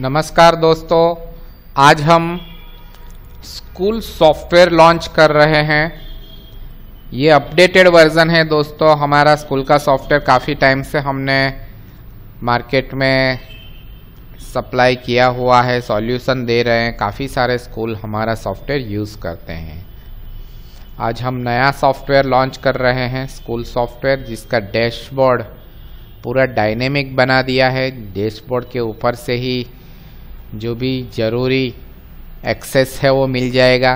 नमस्कार दोस्तों आज हम स्कूल सॉफ्टवेयर लॉन्च कर रहे हैं ये अपडेटेड वर्जन है दोस्तों हमारा स्कूल का सॉफ्टवेयर काफ़ी टाइम से हमने मार्केट में सप्लाई किया हुआ है सॉल्यूशन दे रहे हैं काफ़ी सारे स्कूल हमारा सॉफ्टवेयर यूज़ करते हैं आज हम नया सॉफ्टवेयर लॉन्च कर रहे हैं स्कूल सॉफ्टवेयर जिसका डैशबोर्ड पूरा डायनेमिक बना दिया है डैशबोर्ड के ऊपर से ही जो भी ज़रूरी एक्सेस है वो मिल जाएगा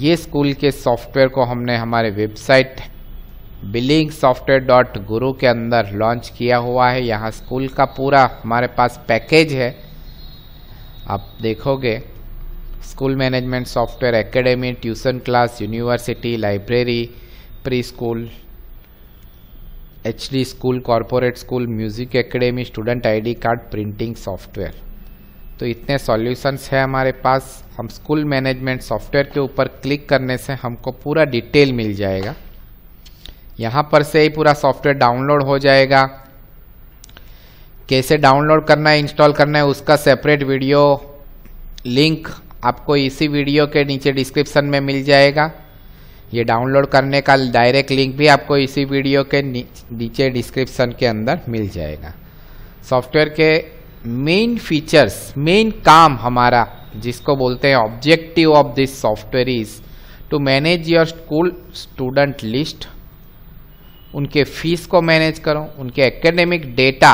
ये स्कूल के सॉफ्टवेयर को हमने हमारे वेबसाइट बिलिंग सॉफ्टवेयर डॉट गुरु के अंदर लॉन्च किया हुआ है यहाँ स्कूल का पूरा हमारे पास पैकेज है आप देखोगे school management software academy tuition class university library pre school H D school corporate school music academy student ID card printing software तो इतने सॉल्यूशंस है हमारे पास हम स्कूल मैनेजमेंट सॉफ्टवेयर के ऊपर क्लिक करने से हमको पूरा डिटेल मिल जाएगा यहाँ पर से ही पूरा सॉफ्टवेयर डाउनलोड हो जाएगा कैसे डाउनलोड करना है इंस्टॉल करना है उसका सेपरेट वीडियो लिंक आपको इसी वीडियो के नीचे डिस्क्रिप्शन में मिल जाएगा ये डाउनलोड करने का डायरेक्ट लिंक भी आपको इसी वीडियो के नीचे डिस्क्रिप्शन के अंदर मिल जाएगा सॉफ्टवेयर के मेन फीचर्स मेन काम हमारा जिसको बोलते हैं objective of this software is to manage your school student list उनके फीस को मैनेज करो उनके एकेडमिक डेटा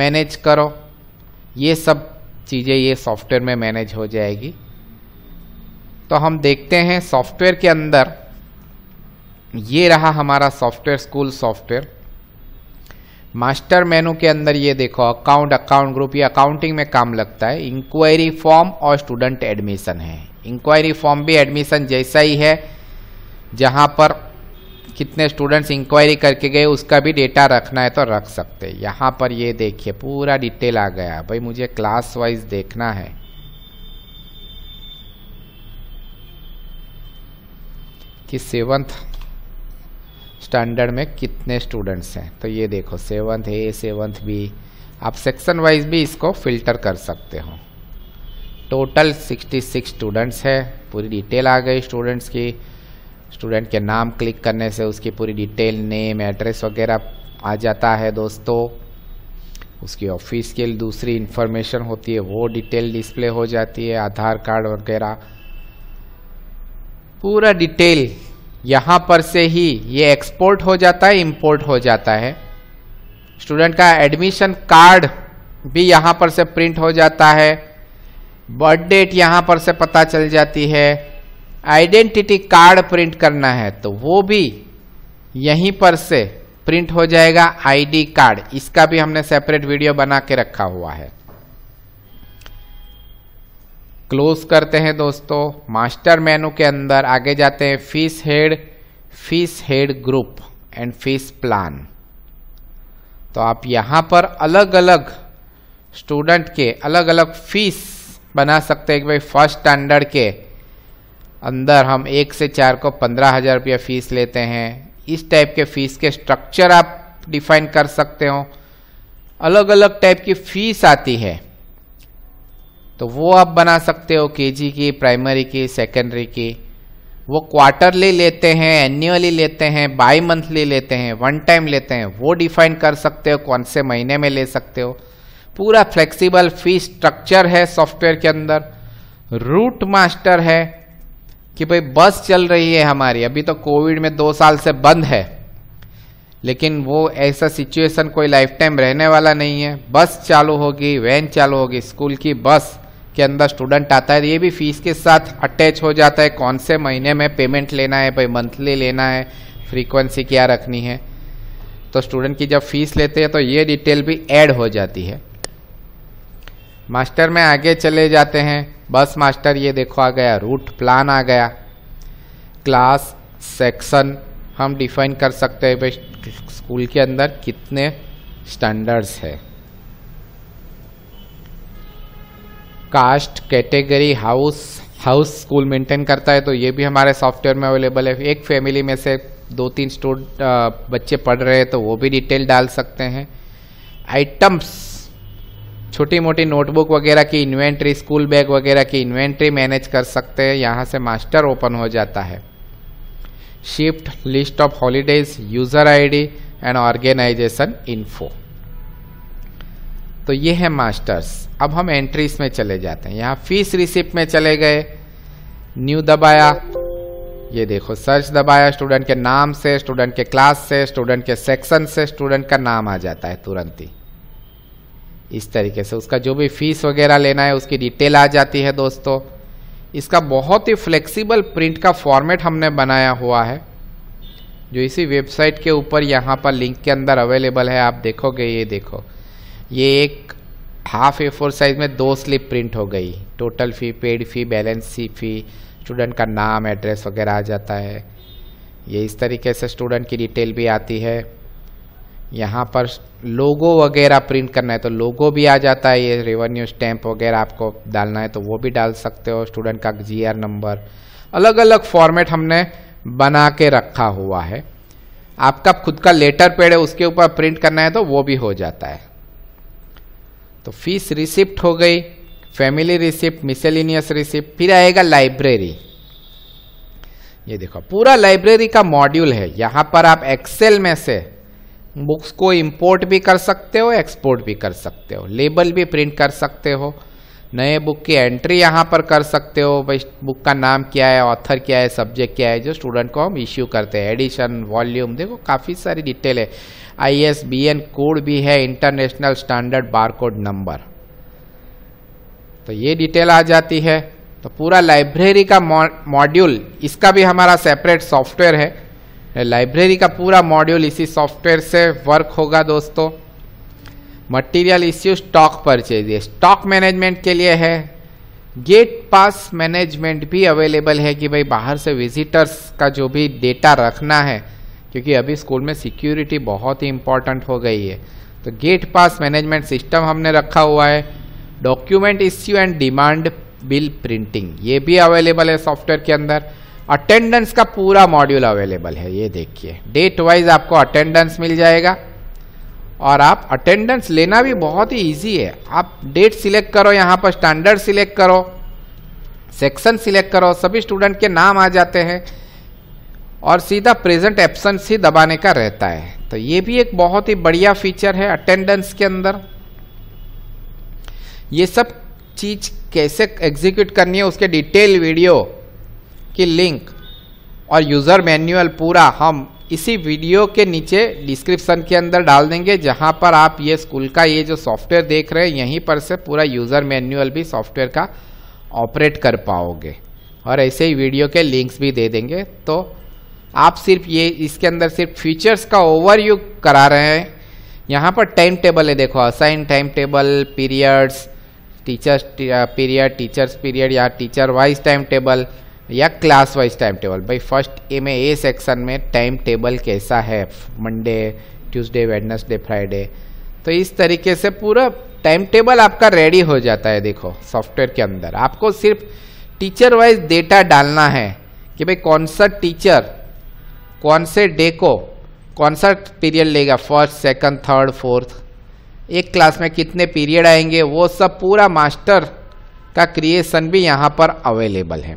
मैनेज करो ये सब चीज़ें ये सॉफ्टवेयर में मैनेज हो जाएगी तो हम देखते हैं सॉफ्टवेयर के अंदर ये रहा हमारा software school software master menu के अंदर ये देखो अकाउंट अकाउंट ग्रुप ये अकाउंटिंग में काम लगता है इंक्वायरी फॉर्म और स्टूडेंट एडमिशन है इंक्वायरी फॉर्म भी एडमिशन जैसा ही है जहाँ पर कितने स्टूडेंट्स इंक्वायरी करके गए उसका भी डेटा रखना है तो रख सकते हैं यहाँ पर ये देखिए पूरा डिटेल आ गया भाई मुझे क्लास वाइज देखना है कि सेवन्थ स्टैंडर्ड में कितने स्टूडेंट्स हैं तो ये देखो सेवन्थ ए सेवन्थ बी आप सेक्शन वाइज भी इसको फिल्टर कर सकते हो टोटल 66 स्टूडेंट्स है पूरी डिटेल आ गई स्टूडेंट्स की स्टूडेंट के नाम क्लिक करने से उसकी पूरी डिटेल नेम एड्रेस वगैरह आ जाता है दोस्तों उसकी ऑफिस के लिए दूसरी इंफॉर्मेशन होती है वो डिटेल डिस्प्ले हो जाती है आधार कार्ड वगैरह पूरा डिटेल यहाँ पर से ही ये एक्सपोर्ट हो जाता है इम्पोर्ट हो जाता है स्टूडेंट का एडमिशन कार्ड भी यहाँ पर से प्रिंट हो जाता है बर्थ डेट यहाँ पर से पता चल जाती है आइडेंटिटी कार्ड प्रिंट करना है तो वो भी यहीं पर से प्रिंट हो जाएगा आईडी कार्ड इसका भी हमने सेपरेट वीडियो बना के रखा हुआ है क्लोज करते हैं दोस्तों मास्टर मेनू के अंदर आगे जाते हैं fees head fees head group and fees plan तो आप यहाँ पर अलग अलग स्टूडेंट के अलग अलग फीस बना सकते हैं कि भाई फर्स्ट स्टैंडर्ड के अंदर हम एक से चार को पंद्रह हज़ार रुपया फ़ीस लेते हैं इस टाइप के फ़ीस के स्ट्रक्चर आप डिफाइन कर सकते हो अलग अलग टाइप की फ़ीस आती है तो वो आप बना सकते हो केजी की प्राइमरी की सेकेंडरी की वो क्वार्टरली लेते हैं एन्युअली लेते हैं बाई मंथली लेते हैं वन टाइम लेते हैं वो डिफाइन कर सकते हो कौन से महीने में ले सकते हो पूरा फ्लेक्सिबल फी स्ट्रक्चर है सॉफ्टवेयर के अंदर रूट मास्टर है कि भाई बस चल रही है हमारी अभी तो कोविड में दो साल से बंद है लेकिन वो ऐसा सिचुएशन कोई लाइफ टाइम रहने वाला नहीं है बस चालू होगी वैन चालू होगी स्कूल की बस के अंदर स्टूडेंट आता है तो ये भी फीस के साथ अटैच हो जाता है कौन से महीने में पेमेंट लेना है भाई मंथली लेना है फ्रीक्वेंसी क्या रखनी है तो स्टूडेंट की जब फीस लेते हैं तो ये डिटेल भी ऐड हो जाती है मास्टर में आगे चले जाते हैं बस मास्टर ये देखो आ गया रूट प्लान आ गया क्लास सेक्शन हम डिफाइन कर सकते हैं भाई स्कूल के अंदर कितने स्टैंडर्ड्स है caste category house house school maintain करता है तो ये भी हमारे सॉफ्टवेयर में अवेलेबल है एक फैमिली में से दो तीन स्टूडेंट बच्चे पढ़ रहे हैं तो वो भी डिटेल डाल सकते हैं आइटम्स छोटी मोटी नोटबुक वगैरह की इन्वेंट्री स्कूल बैग वगैरह की इन्वेंट्री मैनेज कर सकते हैं यहाँ से मास्टर ओपन हो जाता है shift list of holidays user ID and organization info तो ये है मास्टर्स अब हम एंट्रीज में चले जाते हैं यहाँ फीस रिसिप्ट में चले गए न्यू दबाया ये देखो सर्च दबाया स्टूडेंट के नाम से स्टूडेंट के क्लास से स्टूडेंट के सेक्शन से स्टूडेंट का नाम आ जाता है तुरंत ही इस तरीके से उसका जो भी फीस वगैरह लेना है उसकी डिटेल आ जाती है दोस्तों इसका बहुत ही फ्लेक्सिबल प्रिंट का फॉर्मेट हमने बनाया हुआ है जो इसी वेबसाइट के ऊपर यहाँ पर लिंक के अंदर अवेलेबल है आप देखोगे ये देखो ये एक हाफ ए फोर साइज में दो स्लिप प्रिंट हो गई total fee paid fee balance सी फ़ी स्टूडेंट का नाम एड्रेस वगैरह आ जाता है ये इस तरीके से स्टूडेंट की डिटेल भी आती है यहाँ पर लोगो वगैरह प्रिंट करना है तो लोगो भी आ जाता है ये रेवेन्यू स्टैम्प वगैरह आपको डालना है तो वो भी डाल सकते हो स्टूडेंट का जी नंबर अलग अलग फॉर्मेट हमने बना के रखा हुआ है आपका खुद का लेटर पेड है उसके ऊपर प्रिंट करना है तो वो भी हो जाता है तो फीस रिसिप्ट हो गई फैमिली रिसिप्ट मिसेलिनियस रिसिप्ट फिर आएगा लाइब्रेरी ये देखो पूरा लाइब्रेरी का मॉड्यूल है यहाँ पर आप एक्सेल में से बुक्स को इंपोर्ट भी कर सकते हो एक्सपोर्ट भी कर सकते हो लेबल भी प्रिंट कर सकते हो नए बुक की एंट्री यहाँ पर कर सकते हो भाई बुक का नाम क्या है ऑथर क्या है सब्जेक्ट क्या है जो स्टूडेंट को हम इश्यू करते हैं एडिशन वॉल्यूम देखो काफ़ी सारी डिटेल है आईएसबीएन कोड भी है इंटरनेशनल स्टैंडर्ड बारकोड नंबर तो ये डिटेल आ जाती है तो पूरा लाइब्रेरी का मॉड्यूल इसका भी हमारा सेपरेट सॉफ्टवेयर है लाइब्रेरी का पूरा मॉड्यूल इसी सॉफ्टवेयर से वर्क होगा दोस्तों मटेरियल इश्यू स्टॉक परचेज ये स्टॉक मैनेजमेंट के लिए है गेट पास मैनेजमेंट भी अवेलेबल है कि भाई बाहर से विजिटर्स का जो भी डेटा रखना है क्योंकि अभी स्कूल में सिक्योरिटी बहुत ही इम्पॉर्टेंट हो गई है तो गेट पास मैनेजमेंट सिस्टम हमने रखा हुआ है document issue and demand bill printing ये भी अवेलेबल है सॉफ्टवेयर के अंदर अटेंडेंस का पूरा मॉड्यूल अवेलेबल है ये देखिए डेट वाइज आपको अटेंडेंस मिल जाएगा और आप अटेंडेंस लेना भी बहुत ही ईजी है आप डेट सिलेक्ट करो यहाँ पर स्टैंडर्ड सिलेक्ट करो सेक्शन सिलेक्ट करो सभी स्टूडेंट के नाम आ जाते हैं और सीधा प्रेजेंट एब्सेंस ही दबाने का रहता है तो ये भी एक बहुत ही बढ़िया फीचर है अटेंडेंस के अंदर ये सब चीज कैसे एग्जीक्यूट करनी है उसके डिटेल वीडियो की लिंक और यूज़र मैन्यूअल पूरा हम इसी वीडियो के नीचे डिस्क्रिप्शन के अंदर डाल देंगे जहां पर आप ये स्कूल का ये जो सॉफ्टवेयर देख रहे हैं यहीं पर से पूरा यूज़र मैन्युअल भी सॉफ्टवेयर का ऑपरेट कर पाओगे और ऐसे ही वीडियो के लिंक्स भी दे देंगे तो आप सिर्फ ये इसके अंदर सिर्फ फीचर्स का ओवरव्यू करा रहे हैं यहाँ पर टाइम टेबल है देखो assign time table periods teachers period teachers period या टीचर वाइज टाइम टेबल या क्लास वाइज टाइम टेबल भाई फर्स्ट ए में ए सेक्शन में टाइम टेबल कैसा है मंडे ट्यूसडे वेडनेसडे फ्राइडे तो इस तरीके से पूरा टाइम टेबल आपका रेडी हो जाता है देखो सॉफ्टवेयर के अंदर आपको सिर्फ टीचर वाइज डेटा डालना है कि भाई कौन सा टीचर कौन से डे को कौन सा पीरियड लेगा फर्स्ट सेकंड थर्ड फोर्थ एक क्लास में कितने पीरियड आएंगे वो सब पूरा मास्टर का क्रिएशन भी यहाँ पर अवेलेबल है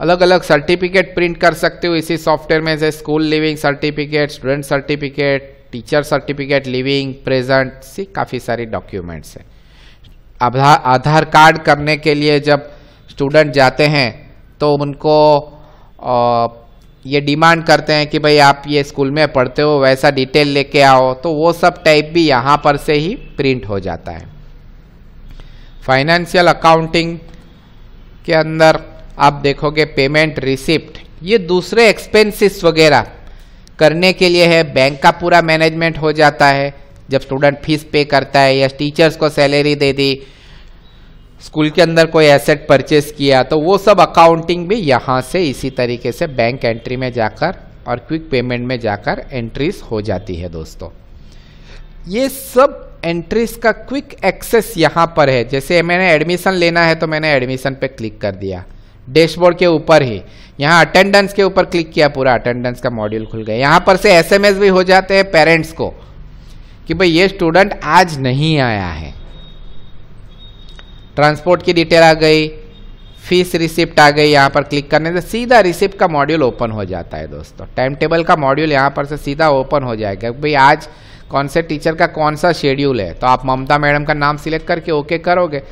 अलग अलग सर्टिफिकेट प्रिंट कर सकते हो इसी सॉफ्टवेयर में जैसे school leaving certificate student certificate teacher certificate leaving present सी काफ़ी सारी डॉक्यूमेंट्स हैं आधार आधार कार्ड करने के लिए जब स्टूडेंट जाते हैं तो उनको आ, ये डिमांड करते हैं कि भाई आप ये स्कूल में पढ़ते हो वैसा डिटेल लेके आओ तो वो सब टाइप भी यहाँ पर से ही प्रिंट हो जाता है फाइनेंशियल अकाउंटिंग के अंदर आप देखोगे पेमेंट रिसिप्ट ये दूसरे एक्सपेंसेस वगैरह करने के लिए है बैंक का पूरा मैनेजमेंट हो जाता है जब स्टूडेंट फीस पे करता है या टीचर्स को सैलरी दे दी स्कूल के अंदर कोई एसेट परचेस किया तो वो सब अकाउंटिंग भी यहाँ से इसी तरीके से बैंक एंट्री में जाकर और क्विक पेमेंट में जाकर एंट्रीज हो जाती है दोस्तों ये सब एंट्रीज का क्विक एक्सेस यहाँ पर है जैसे मैंने एडमिशन लेना है तो मैंने एडमिशन पे क्लिक कर दिया डैशबोर्ड के ऊपर ही यहाँ अटेंडेंस के ऊपर क्लिक किया पूरा अटेंडेंस का मॉड्यूल खुल गया यहाँ पर से एसएमएस भी हो जाते हैं पेरेंट्स को कि भाई ये स्टूडेंट आज नहीं आया है ट्रांसपोर्ट की डिटेल आ गई फीस रिसिप्ट आ गई यहाँ पर क्लिक करने से सीधा रिसिप्ट का मॉड्यूल ओपन हो जाता है दोस्तों टाइम टेबल का मॉड्यूल यहाँ पर से सीधा ओपन हो जाएगा भाई आज कौन से टीचर का कौन सा शेड्यूल है तो आप ममता मैडम का नाम सिलेक्ट करके ओके करोगे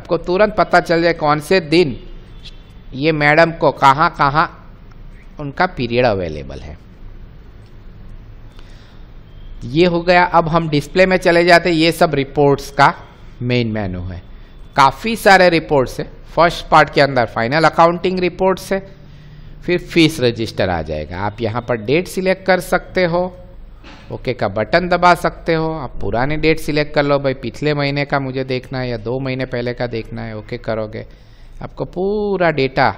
आपको तुरंत पता चल जाए कौन से दिन ये मैडम को कहाँ कहाँ उनका पीरियड अवेलेबल है ये हो गया अब हम डिस्प्ले में चले जाते ये सब रिपोर्ट्स का मेन मेनू है काफ़ी सारे रिपोर्ट्स है फर्स्ट पार्ट के अंदर फाइनल अकाउंटिंग रिपोर्ट्स है फिर फीस रजिस्टर आ जाएगा आप यहाँ पर डेट सिलेक्ट कर सकते हो ओके का बटन दबा सकते हो आप पुराने डेट सिलेक्ट कर लो भाई पिछले महीने का मुझे देखना है या दो महीने पहले का देखना है ओके करोगे आपको पूरा डेटा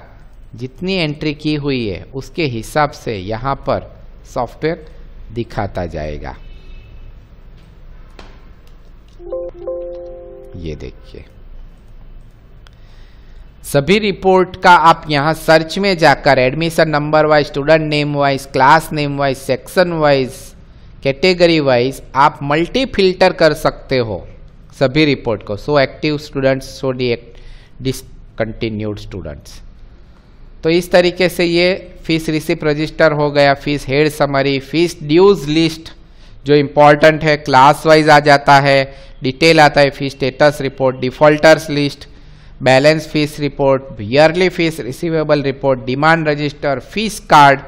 जितनी एंट्री की हुई है उसके हिसाब से यहाँ पर सॉफ्टवेयर दिखाता जाएगा ये देखिए सभी रिपोर्ट का आप यहाँ सर्च में जाकर admission number wise student name wise class name wise section wise category wise आप मल्टी फिल्टर कर सकते हो सभी रिपोर्ट को so active students so D discontinued students तो इस तरीके से ये फीस रिसिप रजिस्टर हो गया fees head summary fees dues list जो इम्पॉर्टेंट है क्लास वाइज आ जाता है डिटेल आता है fees status report defaulters list balance fees report yearly fees receivable report demand register fees card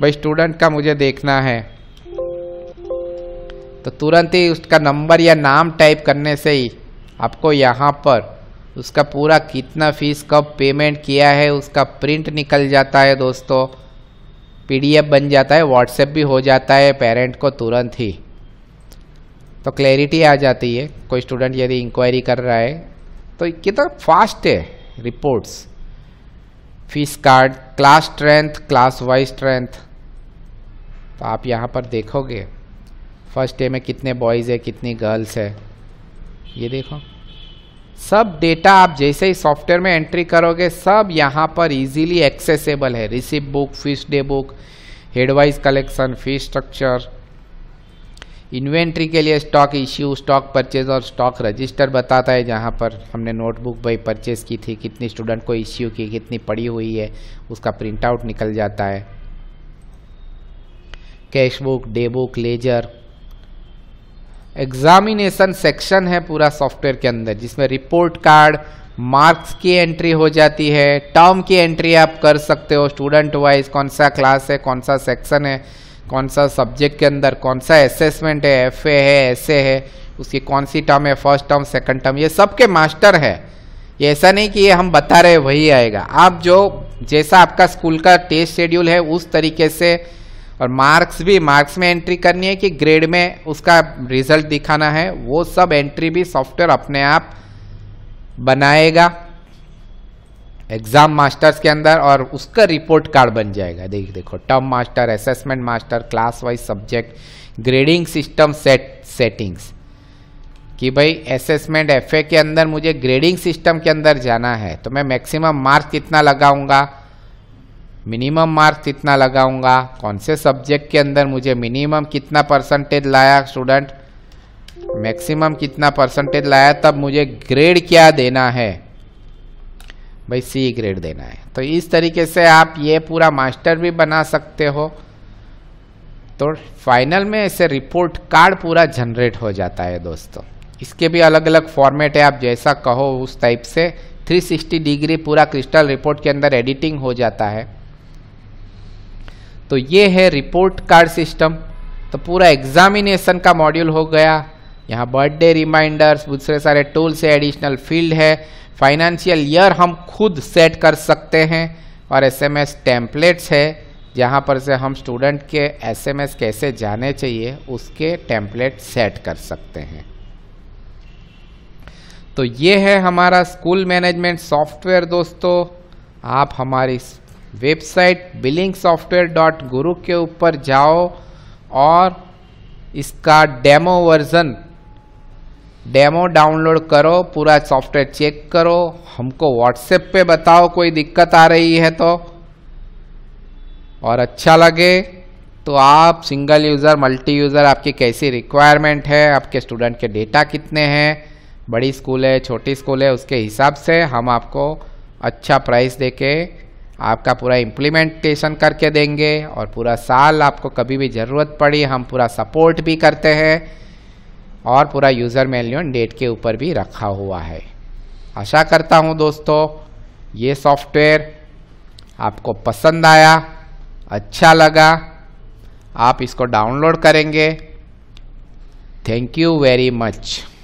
भाई स्टूडेंट का मुझे देखना है तो तुरंत ही उसका नंबर या नाम टाइप करने से ही आपको यहाँ पर उसका पूरा कितना फीस कब पेमेंट किया है उसका प्रिंट निकल जाता है दोस्तों पीडीएफ बन जाता है व्हाट्सएप भी हो जाता है पेरेंट को तुरंत ही तो क्लैरिटी आ जाती है कोई स्टूडेंट यदि इंक्वायरी कर रहा है तो कितना फास्ट है reports fees card class strength class wise strength तो आप यहाँ पर देखोगे फर्स्ट डे में कितने बॉयज़ है कितनी गर्ल्स है ये देखो सब डेटा आप जैसे ही सॉफ्टवेयर में एंट्री करोगे सब यहाँ पर इजीली एक्सेसिबल है receipt book fees day book head wise collection fees structure inventory के लिए स्टॉक इश्यू स्टॉक परचेज और स्टॉक रजिस्टर बताता है जहाँ पर हमने नोटबुक भाई परचेज की थी कितनी स्टूडेंट को इश्यू की कितनी पड़ी हुई है उसका प्रिंट आउट निकल जाता है cash book day book ledger examination section है पूरा सॉफ्टवेयर के अंदर जिसमें रिपोर्ट कार्ड मार्क्स की एंट्री हो जाती है टर्म की एंट्री आप कर सकते हो स्टूडेंट वाइज कौन सा क्लास है कौन सा सेक्शन है कौन सा सब्जेक्ट के अंदर कौन सा असेसमेंट है एफ ए है एस है उसकी कौन सी टर्म है फर्स्ट टर्म सेकंड टर्म ये सब के मास्टर है ये ऐसा नहीं कि ये हम बता रहे वही आएगा आप जो जैसा आपका स्कूल का टेस्ट शेड्यूल है उस तरीके से और मार्क्स भी मार्क्स में एंट्री करनी है कि ग्रेड में उसका रिजल्ट दिखाना है वो सब एंट्री भी सॉफ्टवेयर अपने आप बनाएगा एग्जाम मास्टर्स के अंदर और उसका रिपोर्ट कार्ड बन जाएगा देख देखो term master assessment master class wise subject grading system set settings कि भाई असेसमेंट एफ के अंदर मुझे ग्रेडिंग सिस्टम के अंदर जाना है तो मैं मैक्सिमम मार्क्स कितना लगाऊंगा मिनिमम मार्क्स कितना लगाऊंगा कौन से सब्जेक्ट के अंदर मुझे मिनिमम कितना परसेंटेज लाया स्टूडेंट मैक्सिमम कितना परसेंटेज लाया तब मुझे ग्रेड क्या देना है भाई सी ग्रेड देना है तो इस तरीके से आप ये पूरा मास्टर भी बना सकते हो तो फाइनल में ऐसे रिपोर्ट कार्ड पूरा जनरेट हो जाता है दोस्तों इसके भी अलग अलग फॉर्मेट है आप जैसा कहो उस टाइप से 360 डिग्री पूरा क्रिस्टल रिपोर्ट के अंदर एडिटिंग हो जाता है तो ये है रिपोर्ट कार्ड सिस्टम तो पूरा एग्जामिनेशन का मॉड्यूल हो गया यहाँ बर्थडे रिमाइंडर्स दूसरे सारे टूल्स है एडिशनल फील्ड है फाइनेंशियल ईयर हम खुद सेट कर सकते हैं और एस एम एस टेम्पलेट्स है जहाँ पर से हम स्टूडेंट के एस एम एस कैसे जाने चाहिए उसके टेम्पलेट सेट कर सकते हैं तो ये है हमारा स्कूल मैनेजमेंट सॉफ्टवेयर दोस्तों आप हमारी वेबसाइट बिलिंग सॉफ्टवेयर डॉट गुरु के ऊपर जाओ और इसका डेमो वर्जन डेमो डाउनलोड करो पूरा सॉफ्टवेयर चेक करो हमको व्हाट्सएप पे बताओ कोई दिक्कत आ रही है तो और अच्छा लगे तो आप सिंगल यूज़र मल्टी यूज़र आपकी कैसी रिक्वायरमेंट है आपके स्टूडेंट के डेटा कितने हैं बड़ी स्कूल है छोटी स्कूल है उसके हिसाब से हम आपको अच्छा प्राइस देके आपका पूरा इम्प्लीमेंटेशन करके देंगे और पूरा साल आपको कभी भी ज़रूरत पड़ी हम पूरा सपोर्ट भी करते हैं और पूरा यूज़र मैन्यू डेट के ऊपर भी रखा हुआ है आशा करता हूँ दोस्तों ये सॉफ्टवेयर आपको पसंद आया अच्छा लगा आप इसको डाउनलोड करेंगे थैंक यू वेरी मच